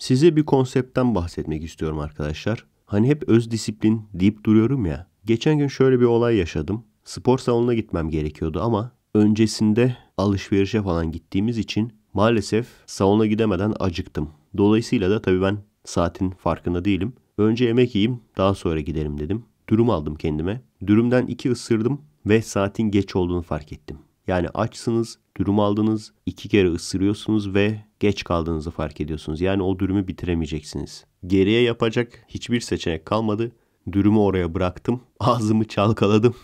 Size bir konseptten bahsetmek istiyorum arkadaşlar. Hani hep öz disiplin deyip duruyorum ya. Geçen gün şöyle bir olay yaşadım. Spor salonuna gitmem gerekiyordu ama öncesinde alışverişe falan gittiğimiz için maalesef salona gidemeden acıktım. Dolayısıyla da tabii ben saatin farkında değilim. Önce yemek yiyeyim daha sonra giderim dedim. Dürüm aldım kendime. Dürümden iki ısırdım ve saatin geç olduğunu fark ettim. Yani açsınız, dürüm aldınız, iki kere ısırıyorsunuz ve geç kaldığınızı fark ediyorsunuz. Yani o dürümü bitiremeyeceksiniz. Geriye yapacak hiçbir seçenek kalmadı. Dürümü oraya bıraktım. Ağzımı çalkaladım.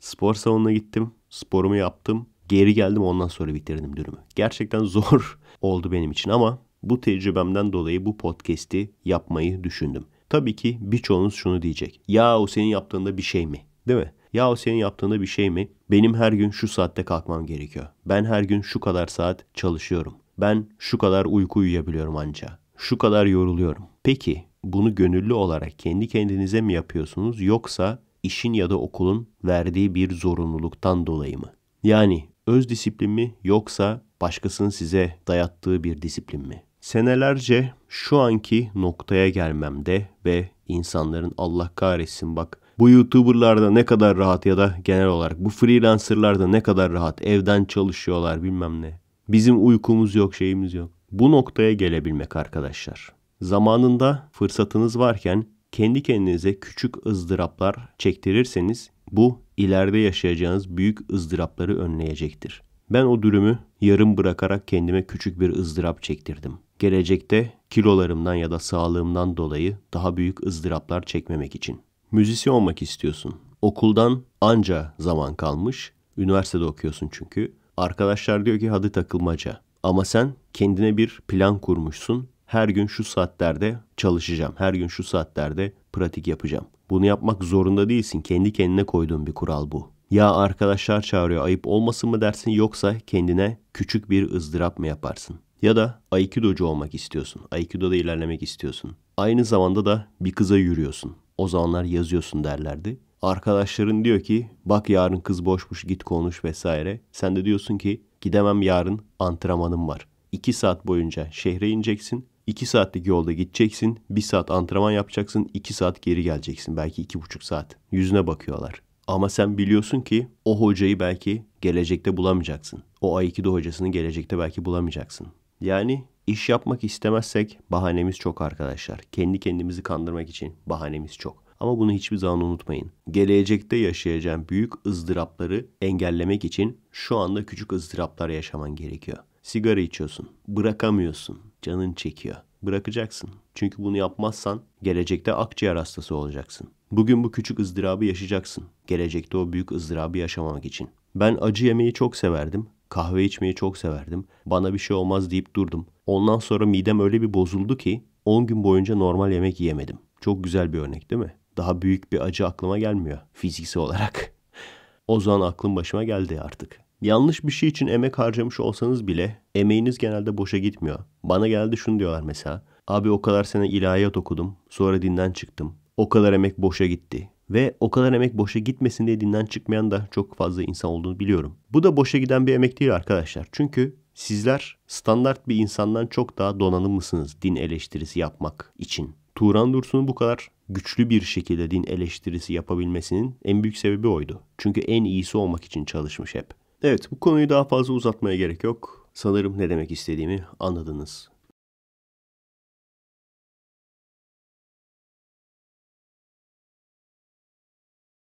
Spor salonuna gittim. Sporumu yaptım. Geri geldim ondan sonra bitirdim dürümü. Gerçekten zor oldu benim için ama bu tecrübemden dolayı bu podcast'i yapmayı düşündüm. Tabii ki birçoğunuz şunu diyecek. Ya o senin yaptığında bir şey mi? Değil mi? Ya o senin yaptığında bir şey mi? Benim her gün şu saatte kalkmam gerekiyor. Ben her gün şu kadar saat çalışıyorum. Ben şu kadar uyku uyuyabiliyorum anca. Şu kadar yoruluyorum. Peki bunu gönüllü olarak kendi kendinize mi yapıyorsunuz yoksa işin ya da okulun verdiği bir zorunluluktan dolayı mı? Yani öz disiplin mi yoksa başkasının size dayattığı bir disiplin mi? Senelerce şu anki noktaya gelmemde ve insanların Allah kahretsin bak bu YouTuber'larda ne kadar rahat ya da genel olarak bu freelancer'larda ne kadar rahat evden çalışıyorlar bilmem ne. Bizim uykumuz yok, şeyimiz yok. Bu noktaya gelebilmek arkadaşlar. Zamanında fırsatınız varken kendi kendinize küçük ızdıraplar çektirirseniz bu ileride yaşayacağınız büyük ızdırapları önleyecektir. Ben o dürümü yarım bırakarak kendime küçük bir ızdırap çektirdim. Gelecekte kilolarımdan ya da sağlığımdan dolayı daha büyük ızdıraplar çekmemek için. Müzisyen olmak istiyorsun. Okuldan anca zaman kalmış. Üniversitede okuyorsun çünkü. Arkadaşlar diyor ki hadi takılmaca. Ama sen kendine bir plan kurmuşsun. Her gün şu saatlerde çalışacağım. Her gün şu saatlerde pratik yapacağım. Bunu yapmak zorunda değilsin. Kendi kendine koyduğun bir kural bu. Ya arkadaşlar çağırıyor ayıp olmasın mı dersin yoksa kendine küçük bir ızdırap mı yaparsın? Ya da Aikido'cu olmak istiyorsun. Aikido'da ilerlemek istiyorsun. Aynı zamanda da bir kıza yürüyorsun. O zamanlar yazıyorsun derlerdi. Arkadaşların diyor ki bak yarın kız boşmuş git konuş vesaire. Sen de diyorsun ki gidemem yarın antrenmanım var. 2 saat boyunca şehre ineceksin. 2 saatlik yolda gideceksin. 1 saat antrenman yapacaksın. 2 saat geri geleceksin. Belki 2,5 saat. Yüzüne bakıyorlar. Ama sen biliyorsun ki o hocayı belki gelecekte bulamayacaksın. O Aikido hocasını gelecekte belki bulamayacaksın. Yani iş yapmak istemezsek bahanemiz çok arkadaşlar. Kendi kendimizi kandırmak için bahanemiz çok. Ama bunu hiçbir zaman unutmayın. Gelecekte yaşayacağın büyük ızdırapları engellemek için şu anda küçük ızdıraplar yaşaman gerekiyor. Sigara içiyorsun, bırakamıyorsun, canın çekiyor. Bırakacaksın. Çünkü bunu yapmazsan gelecekte akciğer hastası olacaksın. Bugün bu küçük ızdırabı yaşayacaksın. Gelecekte o büyük ızdırabı yaşamamak için. Ben acı yemeyi çok severdim. Kahve içmeyi çok severdim. Bana bir şey olmaz deyip durdum. Ondan sonra midem öyle bir bozuldu ki 10 gün boyunca normal yemek yiyemedim. Çok güzel bir örnek değil mi? Daha büyük bir acı aklıma gelmiyor fiziksel olarak. o zaman aklım başıma geldi artık. Yanlış bir şey için emek harcamış olsanız bile emeğiniz genelde boşa gitmiyor. Bana geldi şunu diyorlar mesela. Abi o kadar sene ilahiyat okudum. Sonra dinden çıktım. O kadar emek boşa gitti. Ve o kadar emek boşa gitmesin diye dinden çıkmayan da çok fazla insan olduğunu biliyorum. Bu da boşa giden bir emek değil arkadaşlar. Çünkü sizler standart bir insandan çok daha donanımlısınız din eleştirisi yapmak için. Turan Dursun'u bu kadar güçlü bir şekilde din eleştirisi yapabilmesinin en büyük sebebi oydu. Çünkü en iyisi olmak için çalışmış hep. Evet bu konuyu daha fazla uzatmaya gerek yok. Sanırım ne demek istediğimi anladınız.